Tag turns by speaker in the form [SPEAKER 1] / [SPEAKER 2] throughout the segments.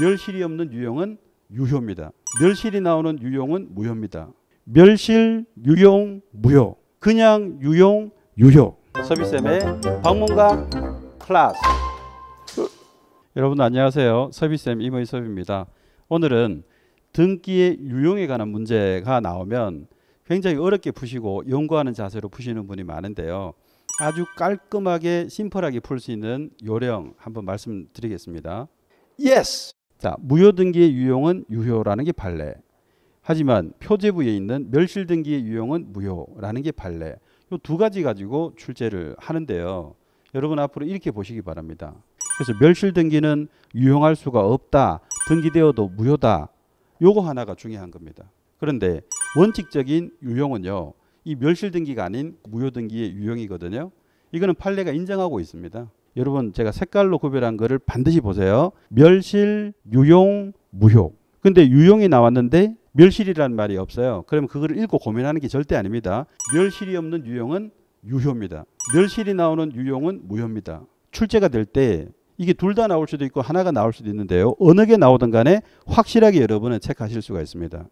[SPEAKER 1] 멸실이 없는 유형은 유효입니다. 멸실이 나오는 유형은 무효입니다. 멸실, 유용, 무효. 그냥 유용, 유효. 서비스의 방문가 클래스. 여러분 안녕하세요. 서비스쌤 임의섭입니다. 오늘은 등기의 유용에 관한 문제가 나오면 굉장히 어렵게 푸시고 연구하는 자세로 푸시는 분이 많은데요. 아주 깔끔하게 심플하게 풀 수 있는 요령 한번 말씀드리겠습니다. Yes. 자, 무효 등기의 유형은 유효라는 게 판례. 하지만 표제부에 있는 멸실 등기의 유형은 무효라는 게 판례. 이 두 가지 가지고 출제를 하는데요. 여러분 앞으로 이렇게 보시기 바랍니다. 그래서 멸실 등기는 유용할 수가 없다. 등기되어도 무효다. 요거 하나가 중요한 겁니다. 그런데 원칙적인 유형은요. 이 멸실 등기가 아닌 무효 등기의 유형이거든요. 이거는 판례가 인정하고 있습니다. 여러분 제가 색깔로 구별한 거를 반드시 보세요. 멸실, 유용, 무효. 근데 유용이 나왔는데 멸실이라는 말이 없어요. 그러면 그걸 읽고 고민하는 게 절대 아닙니다. 멸실이 없는 유용은 유효입니다. 멸실이 나오는 유용은 무효입니다. 출제가 될 때 이게 둘 다 나올 수도 있고 하나가 나올 수도 있는데요. 어느 게 나오든 간에 확실하게 여러분은 체크하실 수가 있습니다.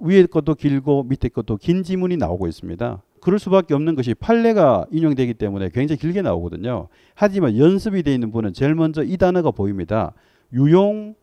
[SPEAKER 1] 위에 것도 길고 밑에 것도 긴 지문이 나오고 있습니다. 그럴 수밖에 없는 것이 판례가 인용되기 때문에 굉장히 길게 나오거든요. 하지만 연습이 되어 있는 분은 제일 먼저 이 단어가 보입니다. 유용,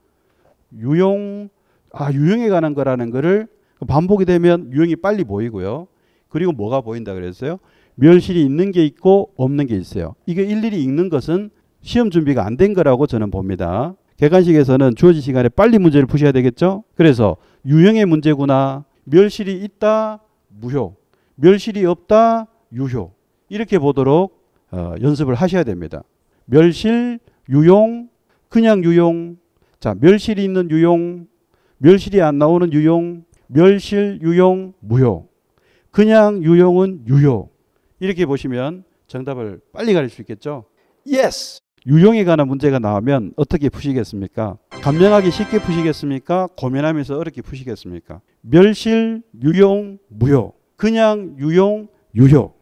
[SPEAKER 1] 유용, 아 유용에 관한 거라는 거를 반복이 되면 유용이 빨리 보이고요. 그리고 뭐가 보인다 그랬어요? 멸실이 있는 게 있고 없는 게 있어요. 이게 일일이 읽는 것은 시험 준비가 안 된 거라고 저는 봅니다. 개관식에서는 주어진 시간에 빨리 문제를 푸셔야 되겠죠? 그래서 유형의 문제구나. 멸실이 있다. 무효. 멸실이 없다 유효 이렇게 보도록 어, 연습을 하셔야 됩니다. 멸실 유용 그냥 유용 자 멸실이 있는 유용 멸실이 안 나오는 유용 멸실 유용 무효 그냥 유용은 유효 이렇게 보시면 정답을 빨리 가릴 수 있겠죠. Yes. 유용에 관한 문제가 나오면 어떻게 푸시겠습니까? 간명하기 쉽게 푸시겠습니까? 고민하면서 어렵게 푸시겠습니까? 멸실, 유용, 무효. 그냥 유용, 유효.